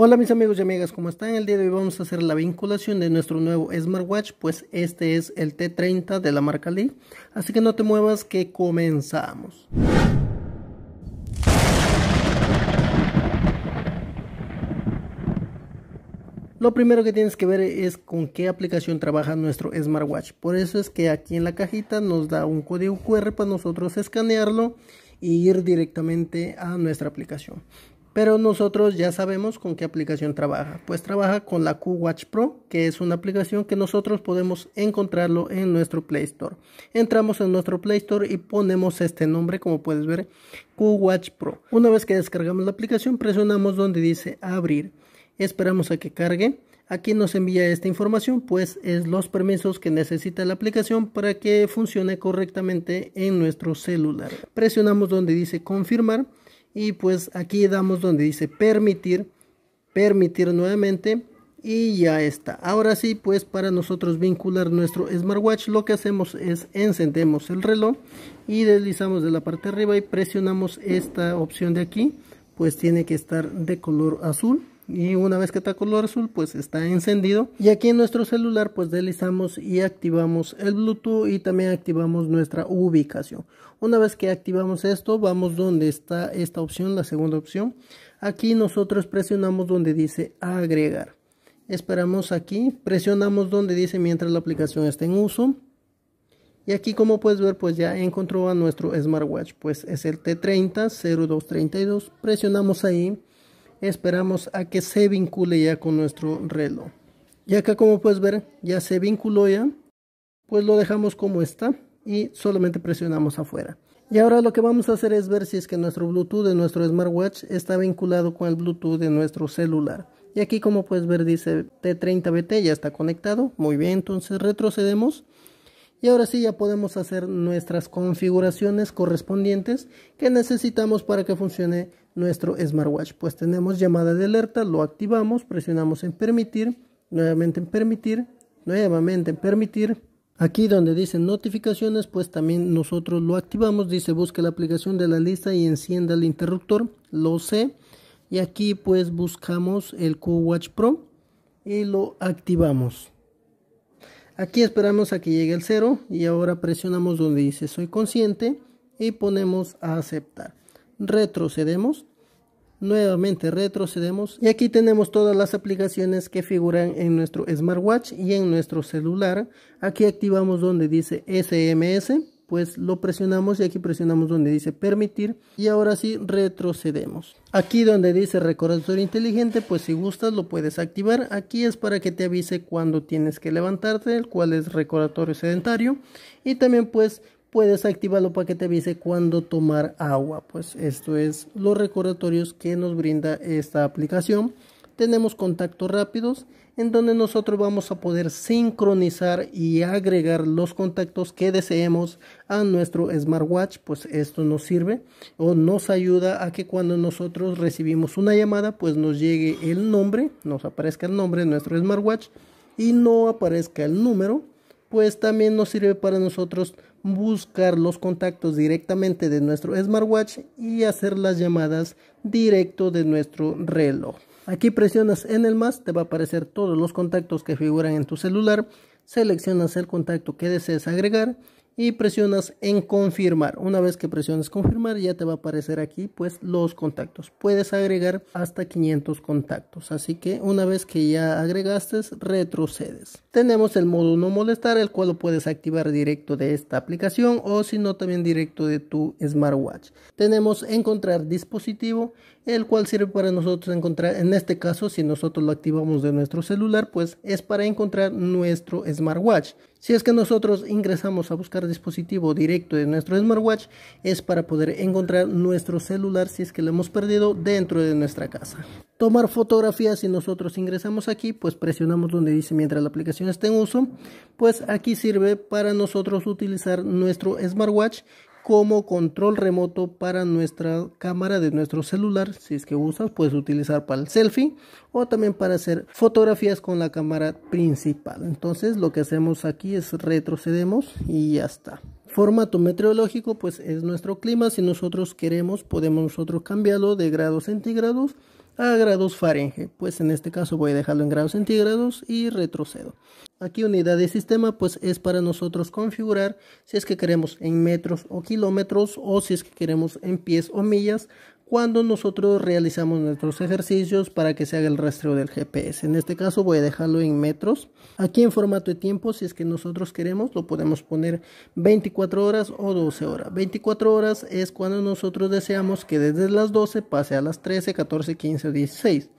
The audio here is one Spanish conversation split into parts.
Hola mis amigos y amigas, ¿cómo están? El día de hoy vamos a hacer la vinculación de nuestro nuevo smartwatch, pues este es el T30 de la marca Lee, así que no te muevas que comenzamos. Lo primero que tienes que ver es con qué aplicación trabaja nuestro smartwatch. Por eso es que aquí en la cajita nos da un código QR para nosotros escanearlo e ir directamente a nuestra aplicación. Pero nosotros ya sabemos con qué aplicación trabaja. Pues trabaja con la QWatch Pro, que es una aplicación que nosotros podemos encontrarlo en nuestro Play Store. Entramos en nuestro Play Store y ponemos este nombre, como puedes ver, QWatch Pro. Una vez que descargamos la aplicación, presionamos donde dice abrir. Esperamos a que cargue. Aquí nos envía esta información, pues es los permisos que necesita la aplicación para que funcione correctamente en nuestro celular. Presionamos donde dice confirmar y pues aquí damos donde dice permitir permitir nuevamente y ya está ahora sí pues para nosotros vincular nuestro smartwatch lo que hacemos es encendemos el reloj y deslizamos de la parte de arriba y presionamos esta opción de aquí pues tiene que estar de color azul y una vez que está color azul pues está encendido y aquí en nuestro celular pues deslizamos y activamos el bluetooth y también activamos nuestra ubicación una vez que activamos esto vamos donde está esta opción la segunda opción aquí nosotros presionamos donde dice agregar esperamos aquí presionamos donde dice mientras la aplicación está en uso y aquí como puedes ver pues ya encontró a nuestro smartwatch pues es el T30 0232 presionamos ahí esperamos a que se vincule ya con nuestro reloj. Y acá como puedes ver ya se vinculó ya, pues lo dejamos como está y solamente presionamos afuera. Y ahora lo que vamos a hacer es ver si es que nuestro Bluetooth de nuestro smartwatch está vinculado con el Bluetooth de nuestro celular. Y aquí como puedes ver dice T30BT ya está conectado. Muy bien, entonces retrocedemos y ahora sí ya podemos hacer nuestras configuraciones correspondientes que necesitamos para que funcione nuestro smartwatch. Pues tenemos llamada de alerta, lo activamos, presionamos en permitir, nuevamente en permitir, nuevamente en permitir. Aquí donde dice notificaciones, pues también nosotros lo activamos, dice busque la aplicación de la lista y encienda el interruptor, lo sé. Y aquí pues buscamos el QWatch Pro y lo activamos. Aquí esperamos a que llegue el cero y ahora presionamos donde dice soy consciente y ponemos a aceptar. Retrocedemos. Nuevamente retrocedemos y aquí tenemos todas las aplicaciones que figuran en nuestro smartwatch y en nuestro celular. Aquí activamos donde dice SMS pues lo presionamos y aquí presionamos donde dice permitir y ahora sí retrocedemos aquí donde dice recordatorio inteligente pues si gustas lo puedes activar aquí es para que te avise cuando tienes que levantarte el cual es recordatorio sedentario y también pues puedes activarlo para que te avise cuando tomar agua pues esto es los recordatorios que nos brinda esta aplicación tenemos contactos rápidos en donde nosotros vamos a poder sincronizar y agregar los contactos que deseemos a nuestro smartwatch pues esto nos sirve o nos ayuda a que cuando nosotros recibimos una llamada pues nos llegue el nombre nos aparezca el nombre de nuestro smartwatch y no aparezca el número pues también nos sirve para nosotros buscar los contactos directamente de nuestro smartwatch y hacer las llamadas directo de nuestro reloj Aquí presionas en el más, te va a aparecer todos los contactos que figuran en tu celular, seleccionas el contacto que desees agregar y presionas en confirmar. Una vez que presiones confirmar ya te va a aparecer aquí pues los contactos. Puedes agregar hasta 500 contactos, así que una vez que ya agregaste retrocedes. Tenemos el modo no molestar el cual lo puedes activar directo de esta aplicación o si no también directo de tu smartwatch. Tenemos encontrar dispositivo el cual sirve para nosotros encontrar, en este caso, si nosotros lo activamos de nuestro celular, pues es para encontrar nuestro smartwatch. Si es que nosotros ingresamos a buscar dispositivo directo de nuestro smartwatch, es para poder encontrar nuestro celular si es que lo hemos perdido dentro de nuestra casa. Tomar fotografías, si nosotros ingresamos aquí, pues presionamos donde dice mientras la aplicación está en uso, pues aquí sirve para nosotros utilizar nuestro smartwatch como control remoto para nuestra cámara de nuestro celular. Si es que usas, puedes utilizar para el selfie o también para hacer fotografías con la cámara principal. Entonces lo que hacemos aquí es retrocedemos y ya está. Formato meteorológico pues es nuestro clima. Si nosotros queremos, podemos nosotros cambiarlo de grados centígrados a grados Fahrenheit. Pues en este caso voy a dejarlo en grados centígrados y retrocedo. Aquí unidad de sistema pues es para nosotros configurar si es que queremos en metros o kilómetros o si es que queremos en pies o millas cuando nosotros realizamos nuestros ejercicios para que se haga el rastreo del GPS. En este caso voy a dejarlo en metros. Aquí en formato de tiempo si es que nosotros queremos lo podemos poner 24 horas o 12 horas. 24 horas es cuando nosotros deseamos que desde las 12 pase a las 13, 14, 15 o 16.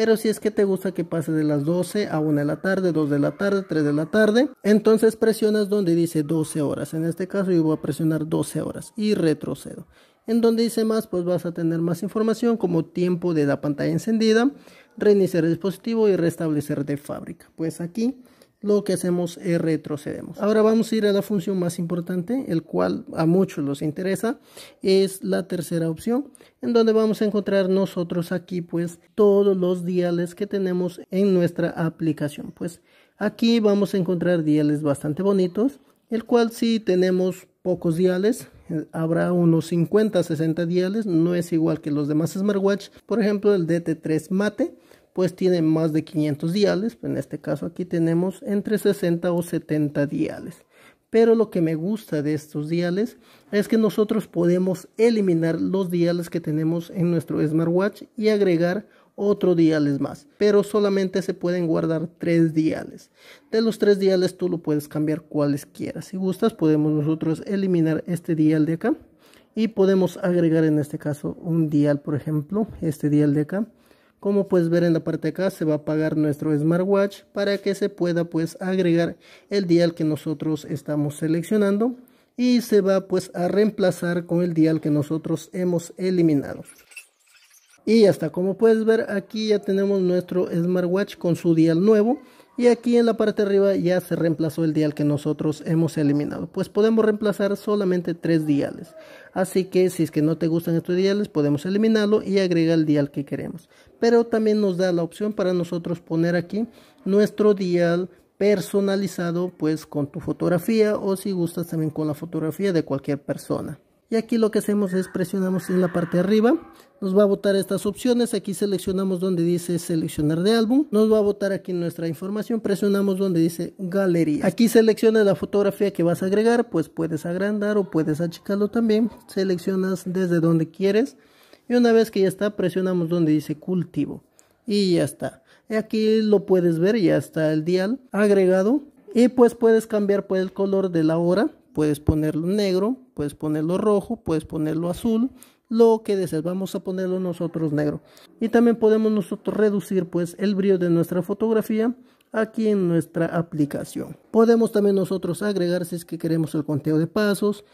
Pero si es que te gusta que pase de las 12 a 1 de la tarde, 2 de la tarde, 3 de la tarde, entonces presionas donde dice 12 horas. En este caso yo voy a presionar 12 horas y retrocedo. En donde dice más, pues vas a tener más información como tiempo de la pantalla encendida, reiniciar el dispositivo y restablecer de fábrica. Pues aquí lo que hacemos es retrocedemos. Ahora vamos a ir a la función más importante, el cual a muchos los interesa, es la tercera opción, en donde vamos a encontrar nosotros aquí pues todos los diales que tenemos en nuestra aplicación. Pues aquí vamos a encontrar diales bastante bonitos, el cual si tenemos pocos diales, habrá unos 50, 60 diales, no es igual que los demás smartwatch, por ejemplo el DT3 Mate, pues tiene más de 500 diales, en este caso aquí tenemos entre 60 o 70 diales. Pero lo que me gusta de estos diales es que nosotros podemos eliminar los diales que tenemos en nuestro smartwatch y agregar otro diales más. Pero solamente se pueden guardar tres diales. De los tres diales tú lo puedes cambiar cuales quieras. Si gustas podemos nosotros eliminar este dial de acá y podemos agregar en este caso un dial, por ejemplo, este dial de acá como puedes ver en la parte de acá se va a apagar nuestro smartwatch para que se pueda pues agregar el dial que nosotros estamos seleccionando y se va pues a reemplazar con el dial que nosotros hemos eliminado. Y hasta como puedes ver aquí ya tenemos nuestro smartwatch con su dial nuevo y aquí en la parte de arriba ya se reemplazó el dial que nosotros hemos eliminado pues podemos reemplazar solamente tres diales así que si es que no te gustan estos diales podemos eliminarlo y agregar el dial que queremos pero también nos da la opción para nosotros poner aquí nuestro dial personalizado pues con tu fotografía o si gustas también con la fotografía de cualquier persona y aquí lo que hacemos es presionamos en la parte de arriba nos va a botar estas opciones aquí seleccionamos donde dice seleccionar de álbum nos va a botar aquí nuestra información presionamos donde dice galería aquí selecciona la fotografía que vas a agregar pues puedes agrandar o puedes achicarlo también seleccionas desde donde quieres y una vez que ya está presionamos donde dice cultivo y ya está aquí lo puedes ver ya está el dial agregado y pues puedes cambiar pues, el color de la hora puedes ponerlo negro puedes ponerlo rojo, puedes ponerlo azul, lo que desees. Vamos a ponerlo nosotros negro. Y también podemos nosotros reducir pues el brillo de nuestra fotografía aquí en nuestra aplicación. Podemos también nosotros agregar si es que queremos el conteo de pasos,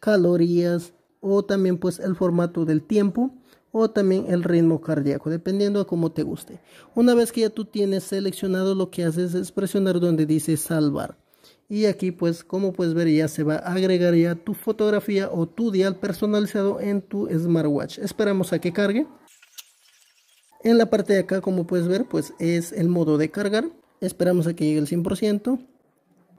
calorías o también pues el formato del tiempo o también el ritmo cardíaco, dependiendo a cómo te guste. Una vez que ya tú tienes seleccionado, lo que haces es presionar donde dice salvar y aquí pues como puedes ver ya se va a agregar ya tu fotografía o tu dial personalizado en tu smartwatch esperamos a que cargue en la parte de acá como puedes ver pues es el modo de cargar esperamos a que llegue al 100%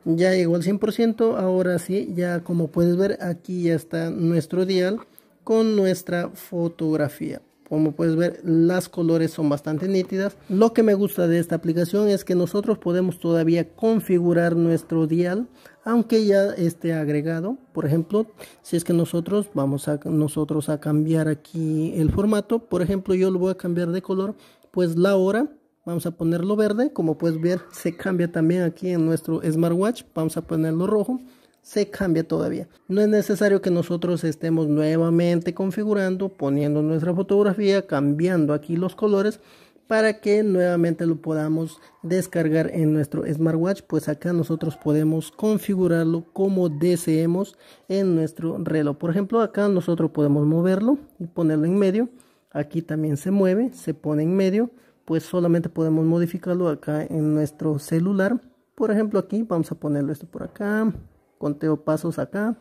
ya llegó al 100% ahora sí ya como puedes ver aquí ya está nuestro dial con nuestra fotografía como puedes ver, las colores son bastante nítidas. Lo que me gusta de esta aplicación es que nosotros podemos todavía configurar nuestro dial, aunque ya esté agregado. Por ejemplo, si es que nosotros vamos a, nosotros a cambiar aquí el formato. Por ejemplo, yo lo voy a cambiar de color, pues la hora. Vamos a ponerlo verde, como puedes ver se cambia también aquí en nuestro smartwatch. Vamos a ponerlo rojo se cambia todavía. No es necesario que nosotros estemos nuevamente configurando, poniendo nuestra fotografía, cambiando aquí los colores para que nuevamente lo podamos descargar en nuestro smartwatch pues acá nosotros podemos configurarlo como deseemos en nuestro reloj por ejemplo acá nosotros podemos moverlo y ponerlo en medio aquí también se mueve se pone en medio pues solamente podemos modificarlo acá en nuestro celular por ejemplo aquí vamos a ponerlo esto por acá conteo pasos acá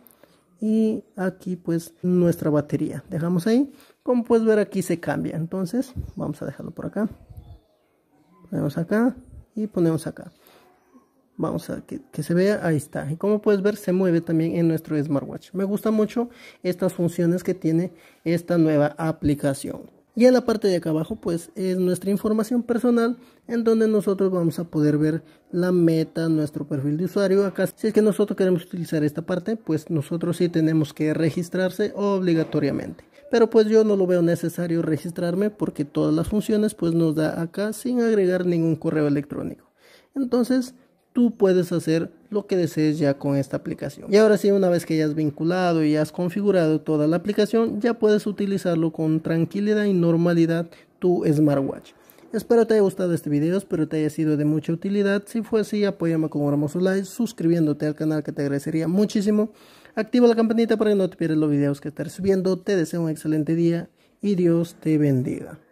y aquí pues nuestra batería dejamos ahí como puedes ver aquí se cambia entonces vamos a dejarlo por acá ponemos acá y ponemos acá vamos a que, se vea ahí está y como puedes ver se mueve también en nuestro smartwatch me gusta mucho estas funciones que tiene esta nueva aplicación y en la parte de acá abajo pues es nuestra información personal en donde nosotros vamos a poder ver la meta, nuestro perfil de usuario. Acá si es que nosotros queremos utilizar esta parte pues nosotros sí tenemos que registrarse obligatoriamente. Pero pues yo no lo veo necesario registrarme porque todas las funciones pues nos da acá sin agregar ningún correo electrónico. Entonces tú puedes hacer lo que desees ya con esta aplicación. Y ahora sí, una vez que ya has vinculado y has configurado toda la aplicación, ya puedes utilizarlo con tranquilidad y normalidad tu smartwatch. Espero te haya gustado este video, espero te haya sido de mucha utilidad. Si fue así, apóyame con un hermoso like, suscribiéndote al canal que te agradecería muchísimo. Activa la campanita para que no te pierdas los videos que estaré subiendo. Te deseo un excelente día y Dios te bendiga.